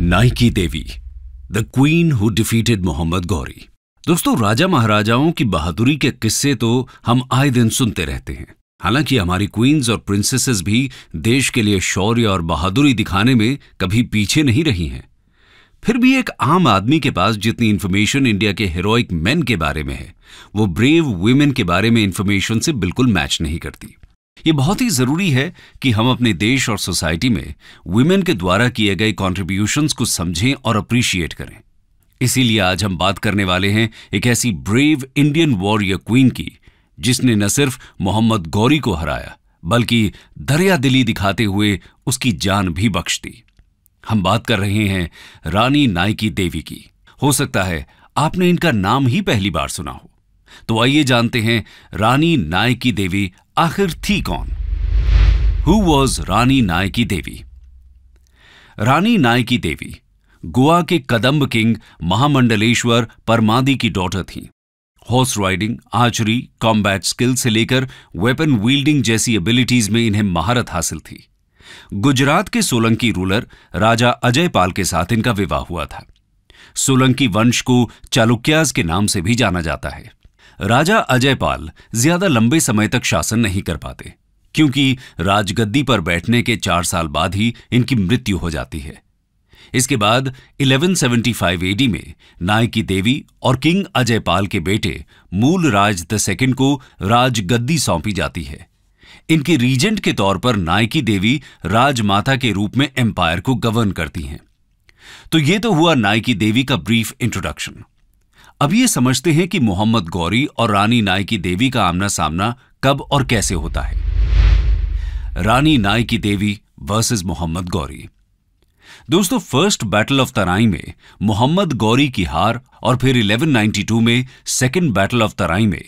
Nike Devi the queen who defeated Mohammad Ghori दोस्तों राजा महाराजाओं की बहादुरी के किस्से तो हम आए दिन सुनते रहते हैं हालांकि हमारी क्वींस और प्रिंसेसेस भी देश के लिए शौर्य और बहादुरी दिखाने में कभी पीछे नहीं रही हैं फिर भी एक आम आदमी के पास जितनी इन्फॉर्मेशन इंडिया के हीरोइक मैन के बारे में है वो ब्रेव वुमेन के बारे में इन्फॉर्मेशन से बिल्कुल मैच नहीं करती ये बहुत ही ज़रूरी है कि हम अपने देश और सोसाइटी में वुमेन के द्वारा किए गए कॉन्ट्रीब्यूशंस को समझें और अप्रिशिएट करें इसीलिए आज हम बात करने वाले हैं एक ऐसी ब्रेव इंडियन वॉरियर क्वीन की जिसने न सिर्फ मोहम्मद गौरी को हराया बल्कि दरिया दिली दिखाते हुए उसकी जान भी बख्श दी हम बात कर रहे हैं रानी नायकी देवी की हो सकता है आपने इनका नाम ही पहली बार सुना हो तो आइए जानते हैं रानी नायकी देवी आखिर थी कौन हु वॉज रानी नायकी देवी रानी नायकी देवी गोवा के कदम्ब किंग महामंडलेश्वर परमादी की डॉटर थी horse riding archery combat skill से लेकर वेपन वील्डिंग जैसी एबिलिटीज में इन्हें महारत हासिल थी गुजरात के सोलंकी रूलर राजा अजय पाल के साथ इनका विवाह हुआ था सोलंकी वंश को चालुक्याज के नाम से भी जाना जाता है राजा अजयपाल ज्यादा लंबे समय तक शासन नहीं कर पाते क्योंकि राजगद्दी पर बैठने के चार साल बाद ही इनकी मृत्यु हो जाती है इसके बाद 1175 एडी में नायकी देवी और किंग अजयपाल के बेटे मूल राज द सेकेंड को राजगद्दी सौंपी जाती है इनके रीजेंट के तौर पर नायकी देवी राजमाता के रूप में एम्पायर को गवर्न करती हैं तो ये तो हुआ नायकी देवी का ब्रीफ इंट्रोडक्शन अब ये समझते हैं कि मोहम्मद गौरी और रानी नायकी देवी का आमना सामना कब और कैसे होता है रानी नायकी देवी वर्सेस मोहम्मद गौरी दोस्तों फर्स्ट बैटल ऑफ तराई में मोहम्मद गौरी की हार और फिर 1192 में सेकेंड बैटल ऑफ तराई में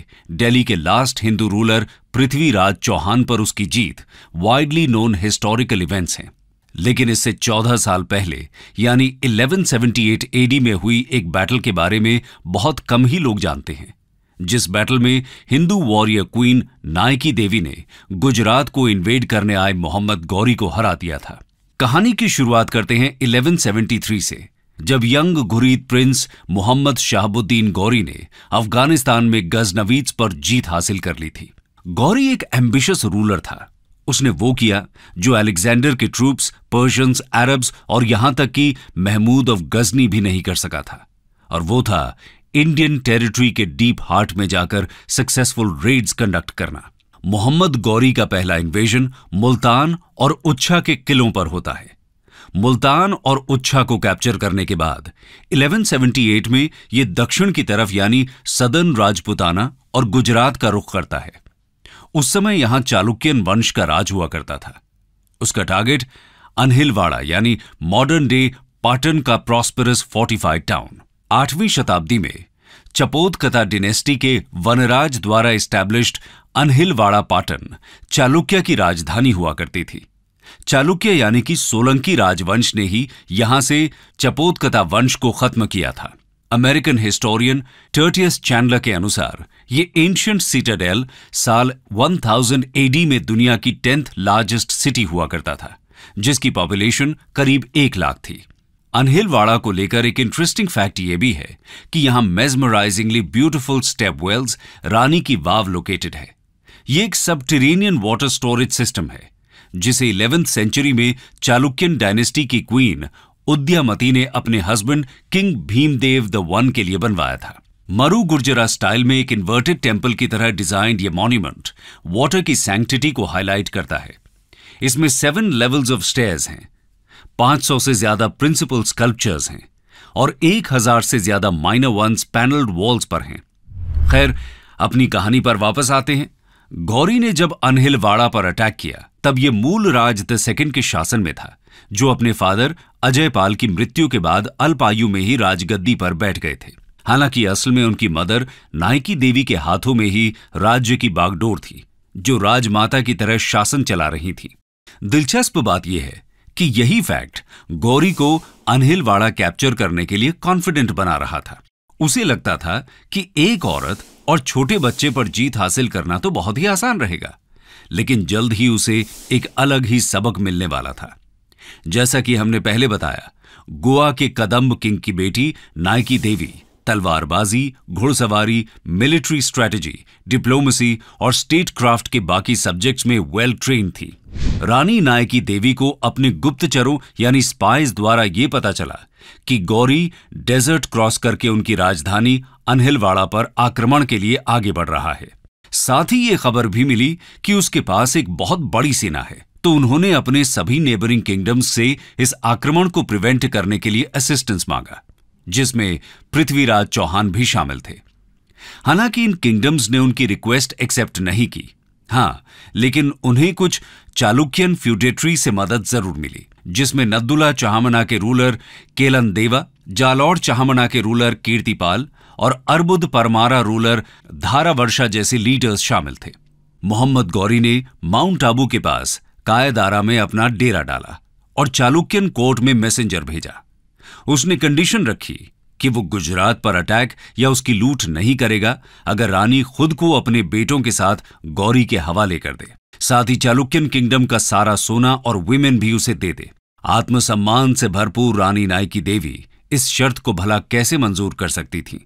दिल्ली के लास्ट हिंदू रूलर पृथ्वीराज चौहान पर उसकी जीत वाइडली नोन हिस्टोरिकल इवेंट्स हैं लेकिन इससे 14 साल पहले यानी 1178 एडी में हुई एक बैटल के बारे में बहुत कम ही लोग जानते हैं जिस बैटल में हिंदू वॉरियर क्वीन नायकी देवी ने गुजरात को इन्वेड करने आए मोहम्मद गौरी को हरा दिया था कहानी की शुरुआत करते हैं 1173 से जब यंग घुरीद प्रिंस मोहम्मद शाहबुद्दीन गौरी ने अफगानिस्तान में गजनवीज पर जीत हासिल कर ली थी गौरी एक एम्बिशस रूलर था उसने वो किया जो अलेक्जेंडर के ट्रूप्स पर्शियंस अरब्स और यहां तक कि महमूद ऑफ गजनी भी नहीं कर सका था और वो था इंडियन टेरिटरी के डीप हार्ट में जाकर सक्सेसफुल रेड्स कंडक्ट करना मोहम्मद गौरी का पहला इन्वेजन मुल्तान और उच्छा के किलों पर होता है मुल्तान और उच्छा को कैप्चर करने के बाद 1178 में यह दक्षिण की तरफ यानी सदन राजपुताना और गुजरात का रुख करता है उस समय यहां चालुक्यन वंश का राज हुआ करता था उसका टारगेट अनहिलवाड़ा यानी मॉडर्न डे पाटन का प्रॉस्परस फोर्टिफाइड टाउन आठवीं शताब्दी में चपोत कथा डिनेस्टी के वनराज द्वारा स्टैब्लिश्ड अनहिलवाड़ा पाटन चालुक्य की राजधानी हुआ करती थी चालुक्य यानी कि सोलंकी राजवंश ने ही यहां से चपोतकथा वंश को खत्म किया था अमेरिकन हिस्टोरियन टर्टियस चैंडलर के अनुसार ये एंशियंट सिटाडेल साल 1000 एडी में दुनिया की टेंथ लार्जेस्ट सिटी हुआ करता था जिसकी पॉपुलेशन करीब एक लाख थी अनहिलवाड़ा को लेकर एक इंटरेस्टिंग फैक्ट यह भी है कि यहां mesmerisingly beautiful step wells Rani ki Vav located है ये एक सबटेरेनियन वाटर स्टोरेज सिस्टम है जिसे इलेवेंथ सेंचुरी में चालुक्यन डायनेस्टी की क्वीन उद्यामती ने अपने husband king Bhimdev the one के लिए बनवाया था मरु गुर्जरा स्टाइल में एक इन्वर्टेड टेम्पल की तरह डिजाइंड ये मॉन्यूमेंट वाटर की सैंक्टिटी को हाईलाइट करता है इसमें सेवन लेवल्स ऑफ स्टेयर्स हैं 500 से ज्यादा प्रिंसिपल स्कल्पचर्स हैं और 1000 से ज्यादा माइनर वंस पैनल्ड वॉल्स पर हैं खैर अपनी कहानी पर वापस आते हैं गौरी ने जब अनहिलवाड़ा पर अटैक किया तब यह मूल राज द सेकेंड के शासन में था जो अपने फादर अजय पाल की मृत्यु के बाद अल्प आयु में ही राजगद्दी पर बैठ गए थे हालांकि असल में उनकी मदर नायकी देवी के हाथों में ही राज्य की बागडोर थी जो राजमाता की तरह शासन चला रही थी दिलचस्प बात यह है कि यही फैक्ट गौरी को अनहिलवाड़ा कैप्चर करने के लिए कॉन्फिडेंट बना रहा था उसे लगता था कि एक औरत और छोटे बच्चे पर जीत हासिल करना तो बहुत ही आसान रहेगा लेकिन जल्द ही उसे एक अलग ही सबक मिलने वाला था जैसा कि हमने पहले बताया गोवा के कदम्ब किंग की बेटी नायकी देवी तलवारबाजी घुड़सवारी मिलिट्री स्ट्रेटजी डिप्लोमेसी और स्टेट क्राफ्ट के बाकी सब्जेक्ट्स में वेल ट्रेन थी रानी नायकी देवी को अपने गुप्तचरों यानी स्पाइस द्वारा ये पता चला कि गौरी डेजर्ट क्रॉस करके उनकी राजधानी अनहिलवाड़ा पर आक्रमण के लिए आगे बढ़ रहा है साथ ही ये खबर भी मिली कि उसके पास एक बहुत बड़ी सेना है तो उन्होंने अपने सभी नेबरिंग किंगडम्स से इस आक्रमण को प्रिवेंट करने के लिए असिस्टेंस मांगा जिसमें पृथ्वीराज चौहान भी शामिल थे हालांकि इन किंगडम्स ने उनकी रिक्वेस्ट एक्सेप्ट नहीं की हां लेकिन उन्हें कुछ चालुक्यन फ्यूडेटरी से मदद जरूर मिली जिसमें नद्दुला चाहमना के रूलर केलन देवा जालौर चाहमना के रूलर कीर्तिपाल और अर्बुद परमारा रूलर धारावर्षा जैसे लीडर्स शामिल थे मोहम्मद गौरी ने माउंट आबू के पास कायदारा में अपना डेरा डाला और चालुक्यन कोर्ट में मैसेंजर भेजा उसने कंडीशन रखी कि वो गुजरात पर अटैक या उसकी लूट नहीं करेगा अगर रानी खुद को अपने बेटों के साथ गौरी के हवाले कर दे साथ ही चालुक्यन किंगडम का सारा सोना और विमेन भी उसे दे दे आत्मसम्मान से भरपूर रानी नायकी देवी इस शर्त को भला कैसे मंजूर कर सकती थी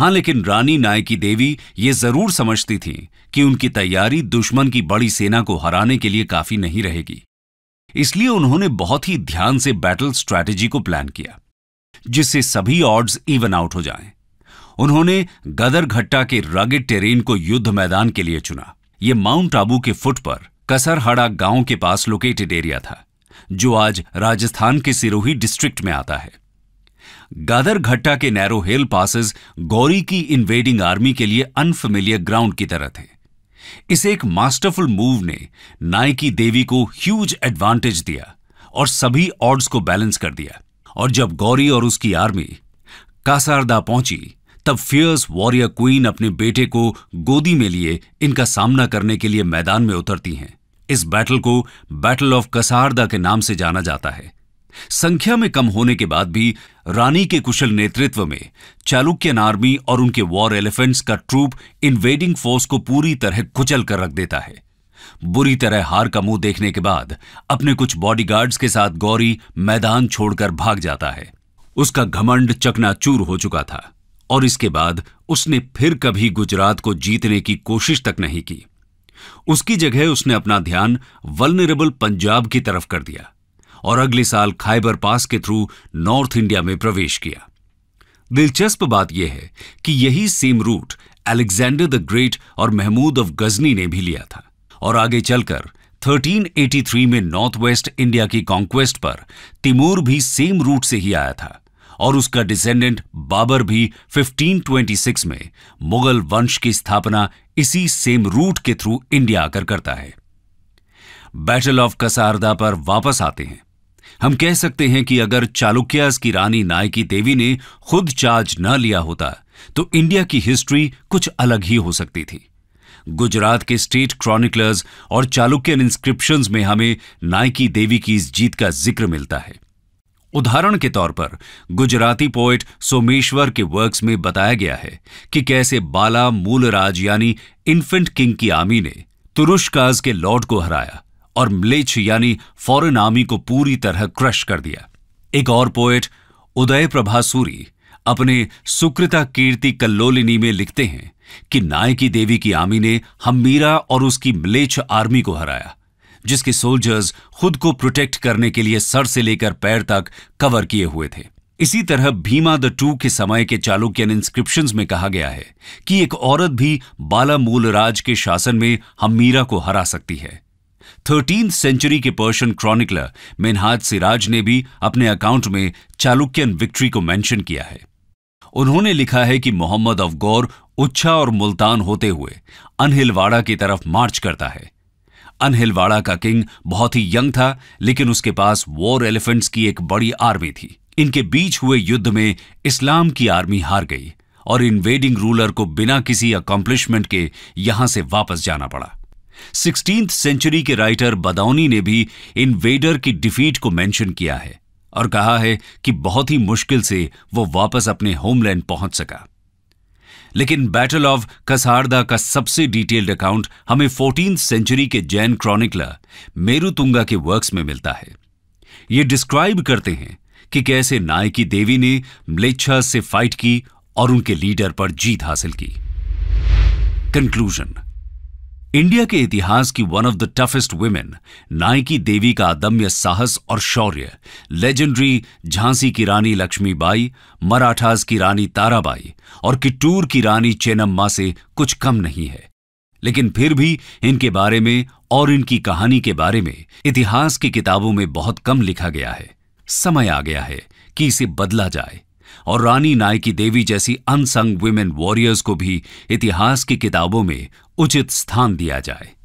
हाँ लेकिन रानी नायकी देवी ये जरूर समझती थी कि उनकी तैयारी दुश्मन की बड़ी सेना को हराने के लिए काफी नहीं रहेगी इसलिए उन्होंने बहुत ही ध्यान से बैटल स्ट्रैटेजी को प्लान किया जिससे सभी ऑर्ड्स इवन आउट हो जाएं। उन्होंने गदर घट्टा के रगेड टेरेन को युद्ध मैदान के लिए चुना यह माउंट आबू के फुट पर कसरहड़ा गांव के पास लोकेटेड एरिया था जो आज राजस्थान के सिरोही डिस्ट्रिक्ट में आता है गादर घट्टा के नैरो हिल पासेस गौरी की इन्वेडिंग आर्मी के लिए अनफेमिलियर ग्राउंड की तरह थे इस एक मास्टरफुल मूव ने नायकी देवी को ह्यूज एडवांटेज दिया और सभी ऑड्स को बैलेंस कर दिया और जब गौरी और उसकी आर्मी कासारदा पहुंची तब फियर्स वॉरियर क्वीन अपने बेटे को गोदी में लिए इनका सामना करने के लिए मैदान में उतरती हैं इस बैटल को बैटल ऑफ कसारदा के नाम से जाना जाता है संख्या में कम होने के बाद भी रानी के कुशल नेतृत्व में चालुक्यन आर्मी और उनके वॉर एलिफेंट्स का ट्रूप इन्वेडिंग फोर्स को पूरी तरह कुचल कर रख देता है बुरी तरह हार का मुंह देखने के बाद अपने कुछ बॉडीगार्ड्स के साथ गौरी मैदान छोड़कर भाग जाता है उसका घमंड चकनाचूर हो चुका था और इसके बाद उसने फिर कभी गुजरात को जीतने की कोशिश तक नहीं की उसकी जगह उसने अपना ध्यान वलनरेबल पंजाब की तरफ कर दिया और अगले साल खाइबर पास के थ्रू नॉर्थ इंडिया में प्रवेश किया दिलचस्प बात यह है कि यही same route Alexander the Great और महमूद ऑफ गजनी ने भी लिया था और आगे चलकर 1383 में नॉर्थ वेस्ट इंडिया की कॉन्क्वेस्ट पर तिमूर भी सेम रूट से ही आया था और उसका डिसेंडेंट बाबर भी 1526 में मुगल वंश की स्थापना इसी सेम रूट के थ्रू इंडिया आकर करता है बैटल ऑफ कसारदा पर वापस आते हैं हम कह सकते हैं कि अगर चालुक्यास की रानी नायकी देवी ने खुद चार्ज न लिया होता तो इंडिया की हिस्ट्री कुछ अलग ही हो सकती थी गुजरात के स्टेट क्रॉनिकलर्स और चालुक्यन इंस्क्रिप्शंस में हमें नायकी देवी की इस जीत का जिक्र मिलता है उदाहरण के तौर पर गुजराती पोएट सोमेश्वर के वर्क्स में बताया गया है कि कैसे बाला मूलराज यानी इन्फेंट किंग की आमी ने तुरुष्काज के लॉर्ड को हराया और म्लेच्छ यानी फॉरेन आर्मी को पूरी तरह क्रश कर दिया एक और पोएट उदय प्रभा सूरी अपने सुकृता कीर्ति कल्लोलिनी में लिखते हैं कि नायकी देवी की आर्मी ने हम्मीरा और उसकी म्लेच्छ आर्मी को हराया जिसके सोल्जर्स खुद को प्रोटेक्ट करने के लिए सर से लेकर पैर तक कवर किए हुए थे इसी तरह भीमा द टू के समय के चालुक्यन इंस्क्रिप्शन में कहा गया है कि एक औरत भी बाला मूलराज के शासन में हम्मीरा को हरा सकती है थर्टीन सेंचुरी के पर्शियन क्रॉनिकलर मिनहाज सिराज ने भी अपने अकाउंट में चालुक्यन विक्ट्री को मेंशन किया है उन्होंने लिखा है कि मोहम्मद अफगौर उच्छा और मुल्तान होते हुए अनहिलवाड़ा की तरफ मार्च करता है अनहिलवाड़ा का किंग बहुत ही यंग था लेकिन उसके पास वॉर एलिफेंट्स की एक बड़ी आर्मी थी इनके बीच हुए युद्ध में इस्लाम की आर्मी हार गई और इन्वेडिंग रूलर को बिना किसी अकॉम्प्लिशमेंट के यहां से वापस जाना पड़ा सिक्सटीन सेंचुरी के राइटर बदौनी ने भी इन्वेडर की डिफीट को मेंशन किया है और कहा है कि बहुत ही मुश्किल से वो वापस अपने होमलैंड पहुंच सका लेकिन बैटल ऑफ कसारदा का सबसे डिटेल्ड अकाउंट हमें फोर्टीन सेंचुरी के जैन क्रॉनिकलर मेरुतुंगा के वर्क्स में मिलता है ये डिस्क्राइब करते हैं कि कैसे नायकी देवी ने म्लेच्छा से फाइट की और उनके लीडर पर जीत हासिल की कंक्लूजन इंडिया के इतिहास की one of the toughest women Naiki Devi का अदम्य साहस और शौर्य लेजेंडरी झांसी की रानी लक्ष्मीबाई मराठास की रानी ताराबाई और किट्टूर की रानी चेनम्मा से कुछ कम नहीं है लेकिन फिर भी इनके बारे में और इनकी कहानी के बारे में इतिहास की किताबों में बहुत कम लिखा गया है समय आ गया है कि इसे बदला जाए और रानी नायकी देवी जैसी अनसंग वुमेन वॉरियर्स को भी इतिहास की किताबों में उचित स्थान दिया जाए